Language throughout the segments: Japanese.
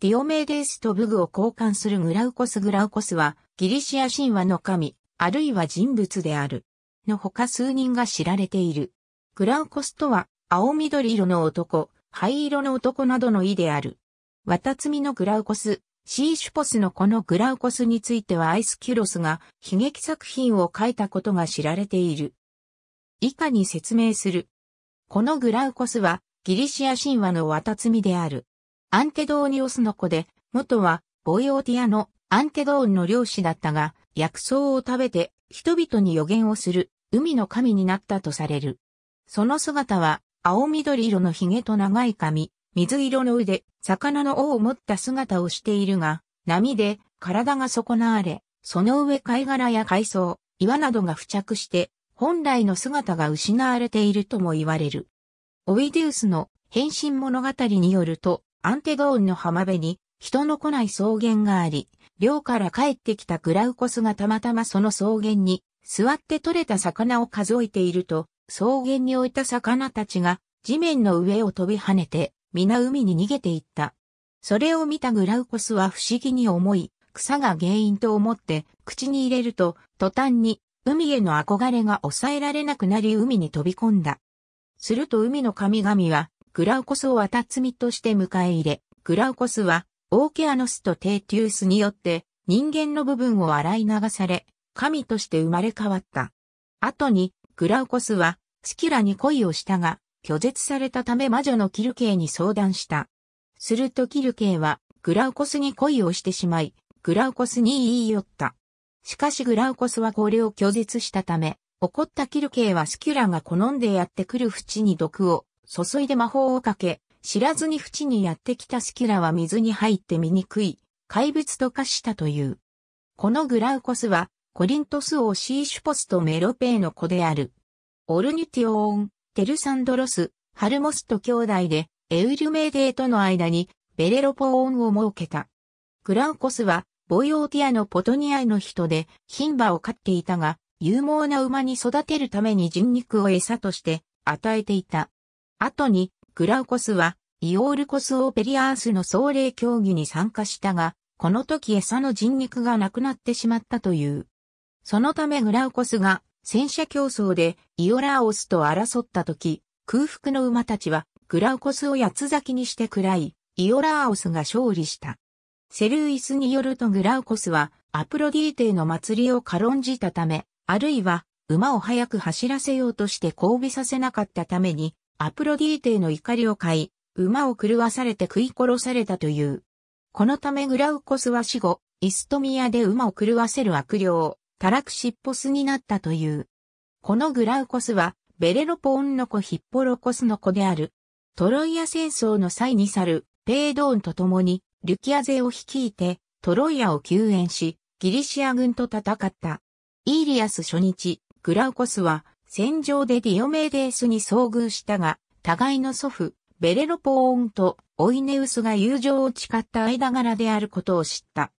ディオメーデースと武具を交換するグラウコス・グラウコスは、ギリシア神話の神、あるいは人物である。の他数人が知られている。グラウコスとは、青緑色の男、灰色の男などの意である。綿摘みのグラウコス、シーシュポスのこのグラウコスについてはアイスキュロスが悲劇作品を書いたことが知られている。以下に説明する。このグラウコスはギリシア神話の綿摘みである。アンテドーニオスの子で、元はボイオーティアのアンテドーンの漁師だったが、薬草を食べて人々に予言をする海の神になったとされる。その姿は青緑色の髭と長い髪、水色の腕、魚の尾を持った姿をしているが、波で体が損なわれ、その上貝殻や海藻、岩などが付着して、本来の姿が失われているとも言われる。オイデウスの変身物語によると、アンテドーンの浜辺に人の来ない草原があり、漁から帰ってきたグラウコスがたまたまその草原に座って取れた魚を数えていると、草原に置いた魚たちが地面の上を飛び跳ねて、皆海に逃げていった。それを見たグラウコスは不思議に思い、草が原因と思って口に入れると、途端に海への憧れが抑えられなくなり海に飛び込んだ。すると海の神々はグラウコスをアタツミとして迎え入れ、グラウコスは、オーケアノスとテーティウスによって、人間の部分を洗い流され、神として生まれ変わった。後に、グラウコスは、スキラに恋をしたが、拒絶されたため魔女のキルケイに相談した。するとキルケイは、グラウコスに恋をしてしまい、グラウコスに言い寄った。しかしグラウコスはこれを拒絶したため、怒ったキルケイはスキュラが好んでやってくる淵に毒を注いで魔法をかけ、知らずに淵にやってきたスキラは水に入って醜い、怪物と化したという。このグラウコスは、コリントス王シーシュポスとメロペーの子である。オルニティオーン、テルサンドロス、ハルモスと兄弟で、エウルメーデーとの間に、ベレロポオーンを設けた。グラウコスは、ボイオーティアのポトニアの人で、ン馬を飼っていたが、勇猛な馬に育てるために人肉を餌として与えていた。後に、グラウコスは、イオールコスオペリアースの総霊競技に参加したが、この時餌の人肉がなくなってしまったという。そのためグラウコスが戦車競争でイオラーオスと争った時、空腹の馬たちはグラウコスを八つ咲きにして喰らい、イオラーオスが勝利した。セルイスによるとグラウコスはアプロディーテの祭りを軽んじたため、あるいは馬を早く走らせようとして交尾させなかったために、アプロディーテの怒りを買い、馬を狂わされて食い殺されたという。このためグラウコスは死後、イストミアで馬を狂わせる悪霊、タラクシッポスになったという。このグラウコスは、ベレロポオンの子ヒッポロコスの子である。トロイア戦争の際に去る、ペイドーンと共に、リュキア勢を率いて、トロイアを救援し、ギリシア軍と戦った。イーリアス初日、グラウコスは、戦場でディオメーデースに遭遇したが、互いの祖父、ベレロポーンとオイネウスが友情を誓った間柄であることを知った。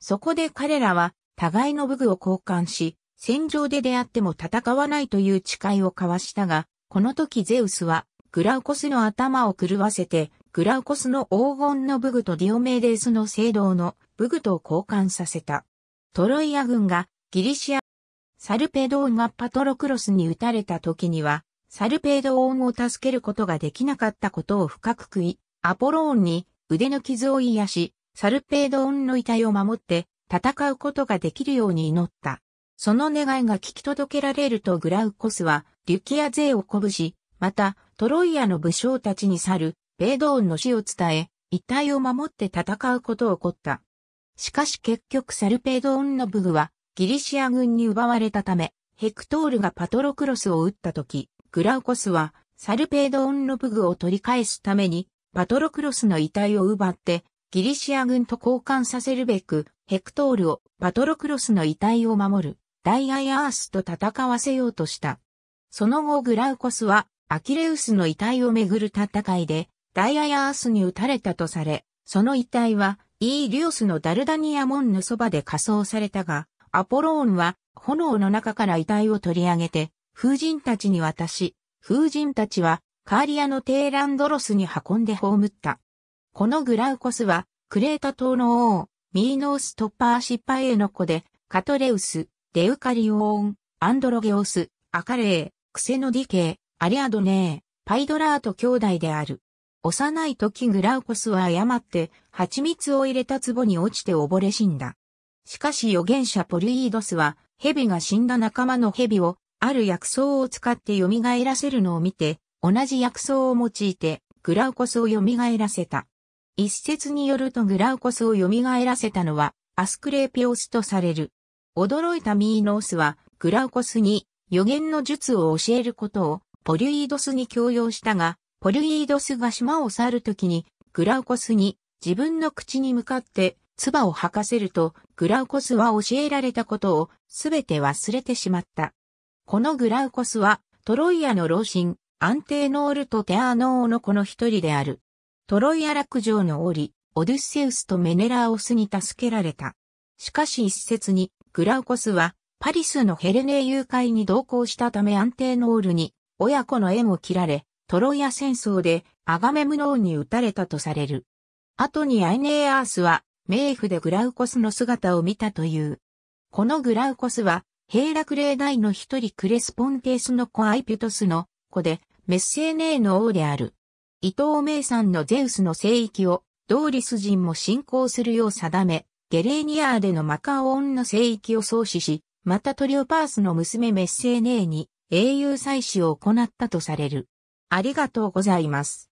そこで彼らは、互いの武具を交換し、戦場で出会っても戦わないという誓いを交わしたが、この時ゼウスは、グラウコスの頭を狂わせて、グラウコスの黄金の武具とディオメーデースの聖堂の武具と交換させた。トロイア軍がギリシアサルペドーンがパトロクロスに撃たれた時には、サルペドーンを助けることができなかったことを深く悔い、アポローンに腕の傷を癒し、サルペドーンの遺体を守って戦うことができるように祈った。その願いが聞き届けられるとグラウコスは、リュキア勢を鼓舞し、また、トロイアの武将たちに去る、ベードーンの死を伝え、遺体を守って戦うことを起こった。しかし結局サルペドーンの武具は、ギリシア軍に奪われたため、ヘクトールがパトロクロスを撃った時、グラウコスはサルペード・オンロプグを取り返すために、パトロクロスの遺体を奪って、ギリシア軍と交換させるべく、ヘクトールをパトロクロスの遺体を守る、ダイアイアースと戦わせようとした。その後グラウコスは、アキレウスの遺体をめぐる戦いで、ダイアイアースに撃たれたとされ、その遺体は、イーリオスのダルダニアモンのそばで火葬されたが、アポローンは炎の中から遺体を取り上げて、風神たちに渡し、風神たちはカーリアのテーランドロスに運んで葬った。このグラウコスは、クレータ島の王、ミーノース・トッパー失敗への子で、カトレウス、デウカリオーン、アンドロゲオス、アカレー、クセノディケー、アリアドネー、パイドラート兄弟である。幼い時グラウコスは誤って、蜂蜜を入れた壺に落ちて溺れ死んだ。しかし預言者ポリイードスは、蛇が死んだ仲間の蛇を、ある薬草を使って蘇らせるのを見て、同じ薬草を用いて、グラウコスを蘇らせた。一説によるとグラウコスを蘇らせたのは、アスクレーピオスとされる。驚いたミーノースは、グラウコスに予言の術を教えることを、ポリュイードスに強要したが、ポリュイードスが島を去るときに、グラウコスに自分の口に向かって唾を吐かせると、グラウコスは教えられたことをすべて忘れてしまった。このグラウコスは、トロイアの老人、アンテーノールとテアーノーの子の一人である。トロイア落城の折、オデュッセウスとメネラーオスに助けられた。しかし一説に、グラウコスは、パリスのヘレネー誘拐に同行したためアンテーノールに、親子の縁を切られ、トロイア戦争でアガメムノーンに撃たれたとされる。後にアイネーアースは冥府でグラウコスの姿を見たという。このグラウコスは、平楽霊大の一人クレスポンテースの子アイピュトスの子で、メッセーネーの王である。伊藤名産のゼウスの聖域を、ドーリス人も信仰するよう定め、ゲレーニアーでのマカオンの聖域を創始し、またトリオパースの娘メッセーネーに英雄祭祀を行ったとされる。ありがとうございます。